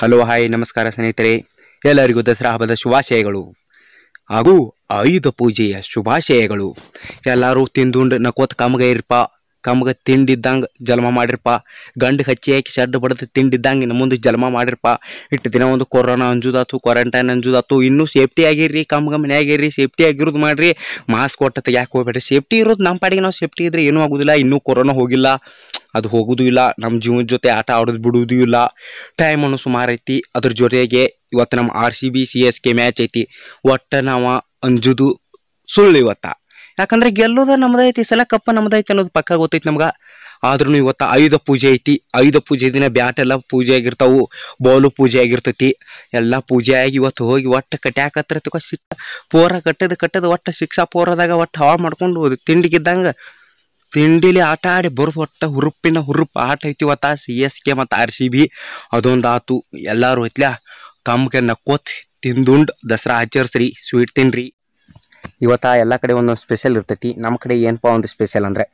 hello hi ನಮಸ್ಕಾರ ಸ್ನೇಹಿತರೆ ಎಲ್ಲರಿಗೂ ದಸರಾ ಹಬ್ಬದ ಶುಭಾಶಯಗಳು ಹಾಗೂ ಆಯುಧ ಪೂಜೆಯ ಶುಭಾಶಯಗಳು ಎಲ್ಲರೂ ತಿಂದುಂಡು ನಕೋತ್ ಕಾಮಗೈರಪ್ಪ ಕಮ್ಗೆ ತಿಂಡಿದ್ದಂಗೆ ಜಲ್ಮ ಮಾಡಿರಪ್ಪ ಗಂಡು ಹಚ್ಚಿ ಹಾಕಿ ಶೆಡ್ ಬಡದು ತಿಂಡಿದ್ದಂಗೆ ಇನ್ನು ಮುಂದೆ ಜನ್ಮ ಮಾಡಿರಪ್ಪ ಇಟ್ಟು ದಿನ ಒಂದು ಕೊರೋನಾ ಅಂಜುದಾತು ಕ್ವಾರಂಟೈನ್ ಅಂಜುದಾತು ಇನ್ನೂ ಸೇಫ್ಟಿ ಆಗಿರ್ರಿ ಕಮ್ಗೆ ಮನೆಯಾಗಿರ್ರಿ ಸೇಫ್ಟಿ ಆಗಿರೋದು ಮಾಡಿರಿ ಮಾಸ್ಕ್ ಕೊಟ್ಟ ಯಾಕೆ ಹೋಗ್ಬೇಡ್ರಿ ಸೇಫ್ಟಿ ಇರೋದು ನಮ್ಮ ಪಾಡಿಗೆ ನಾವು ಸೇಫ್ಟಿ ಇದ್ರೆ ಏನೂ ಆಗೋದಿಲ್ಲ ಇನ್ನೂ ಕೊರೋನಾ ಹೋಗಿಲ್ಲ ಅದು ಹೋಗೋದು ಇಲ್ಲ ನಮ್ಮ ಜೀವನ ಜೊತೆ ಆಟ ಆಡೋದು ಬಿಡೋದು ಇಲ್ಲ ಟೈಮನ್ನು ಸುಮಾರು ಐತಿ ಅದ್ರ ಜೊತೆಗೆ ಇವತ್ತು ನಮ್ಮ R C B C S K match ಐತಿ ಒಟ್ಟು ನಾವು ಅಂಜುದು ಸುಳ್ಳು ಇವತ್ತ ಯಾಕಂದ್ರೆ ಗೆಲ್ಲೋದ ನಮ್ದೈತಿ ಸಲ ಕಪ್ಪ ನಮ್ದೈತಿ ಅನ್ನೋದು ಪಕ್ಕ ಗೊತ್ತೈತಿ ನಮ್ಗೆ ಆದ್ರೂ ಇವತ್ತು ಐದು ಪೂಜೆ ಐತಿ ಐದು ಪೂಜೆ ದಿನ ಬ್ಯಾಟ್ ಎಲ್ಲ ಪೂಜೆ ಆಗಿರ್ತಾವು ಬಾಲು ಪೂಜೆ ಆಗಿರ್ತೈತಿ ಎಲ್ಲ ಪೂಜೆ ಆಗಿ ಇವತ್ತು ಹೋಗಿ ಒಟ್ಟು ಕಟ್ಯಾಕತ್ರ ಹತ್ರ ಸಿಕ್ಕ ಪೋರ ಕಟ್ಟದ ಕಟ್ಟದ ಒಟ್ಟು ಶಿಕ್ಷಾ ಪೋರದಾಗ ಒಟ್ಟು ಹಾಳು ಮಾಡ್ಕೊಂಡು ತಿಂಡಿಗಿದ್ದಂಗೆ ತಿಂಡಿಲಿ ಆಟ ಆಡಿ ಬರೋದು ಒಟ್ಟು ಹುರುಪಿನ ಹುರುಪ್ ಆಟ ಐತಿ ಇವತ್ತು ಸಿ ಎಸ್ ಕೆ ಮತ್ತು ಆರ್ ಸಿ ಬಿ ಅದೊಂದು ಆತು ಎಲ್ಲರೂ ಐತ್ಲ ತಮ್ಗೆ ನಕ್ಕೋತ್ ತಿಂದುಂಡು ದಸರಾ ಆಚರಿಸ್ರಿ ಸ್ವೀಟ್ ತಿನ್ರಿ ಇವತ್ತು ಎಲ್ಲ ಕಡೆ ಒಂದೊಂದು ಸ್ಪೆಷಲ್ ಇರ್ತೈತಿ ನಮ್ಮ ಕಡೆ ಏನಪ್ಪ ಒಂದು ಸ್ಪೆಷಲ್ ಅಂದರೆ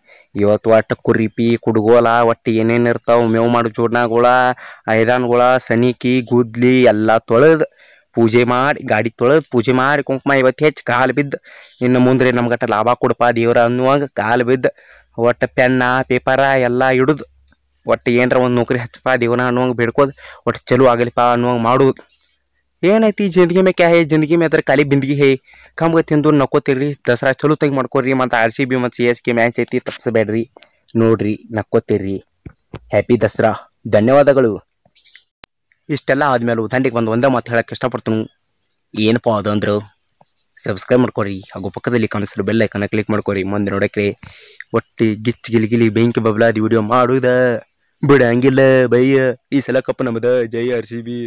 ಇವತ್ತು ಒಟ್ಟು ಕುರಿಪಿ ಕುಡ್ಗೋಲ ಒಟ್ಟು ಏನೇನು ಇರ್ತಾವೆ ಮೇವು ಮಾಡೋ ಜೋಡ್ನಾಗಳ ಐದಾನ್ಗಳ ಸನಿಕಿ ಗುದ್ಲಿ ಎಲ್ಲ ತೊಳೆದು ಪೂಜೆ ಮಾಡಿ ಗಾಡಿ ತೊಳೆದು ಪೂಜೆ ಮಾಡಿ ಕುಂಕುಮ ಇವತ್ತು ಹೆಚ್ಚು ಕಾಲು ಬಿದ್ದು ಇನ್ನು ಮುಂದೆ ನಮ್ಗಟ್ಟ ಲಾಭ ಕೊಡಪ್ಪ ದೇವ್ರ ಅನ್ನುವಾಗ ಕಾಲು ಬಿದ್ದು ಒಟ್ಟು ಪೆನ್ನ ಪೇಪರ ಎಲ್ಲ ಹಿಡಿದು ಒಟ್ಟು ಏನರ ಒಂದು ನೌಕರಿ ಹಚ್ಚಪ್ಪ ದೇವ್ರ ಅನ್ನುವಂಗೆ ಬೇಡ್ಕೋದು ಒಟ್ಟು ಚಲೋ ಆಗಲಿಪ್ಪ ಅನ್ನುವಂಗೆ ಮಾಡುವುದು ಏನೈತಿ ಜಿಂದಗಿ ಮೇ ಕ್ಯಾ ಹೇ ಜಿಂದಗಿ ಮೇ ಅದ್ರ ಖಾಲಿ ಬಿಂದಗಿ ಹೇ ಕಂಬ ತಿಂದು ನಕ್ಕೋತಿರಿ ದಸರಾ ಚಲೋ ತೆಗಿ ಮಾಡ್ಕೊರಿ ಮತ್ತು ಆರ್ ಸಿ ಬಿ ಮತ್ತು ಸಿ ಎಸ್ ಕೆ ಮ್ಯಾಚ್ ಐತಿ ತಪ್ಪಿಸಬೇಡ್ರಿ ನೋಡ್ರಿ ನಕ್ಕೋತಿರ್ರಿ ಹ್ಯಾಪಿ ದಸರಾ ಧನ್ಯವಾದಗಳು ಇಷ್ಟೆಲ್ಲ ಆದಮೇಲೆ ದಂಡಿಗೆ ಬಂದು ಒಂದೇ ಮಾತು ಹೇಳಕ್ಕೆ ಇಷ್ಟಪಡ್ತೀನಿ ಏನಪ್ಪ ಅದು ಅಂದ್ರೆ ಸಬ್ಸ್ಕ್ರೈಬ್ ಮಾಡ್ಕೊರಿ ಹಾಗೂ ಪಕ್ಕದಲ್ಲಿ ಕಾಣಿಸಿರೋ ಬೆಲ್ ಐಕನ ಕ್ಲಿಕ್ ಮಾಡ್ಕೊರಿ ಮುಂದೆ ನೋಡೋಕ್ರೆ ಒಟ್ಟು ಗಿಚ್ ಗಿಲಿಗಿಲಿ ಬೆಂಕಿ ಬಬ್ಲಾದಿ ವಿಡಿಯೋ ಮಾಡುದ ಬಿಡಂಗಿಲ್ಲ ಬೈಯ ಈ ಸಲ ಕಪ್ಪ ಜೈ ಆರ್ ಸಿ ಬಿ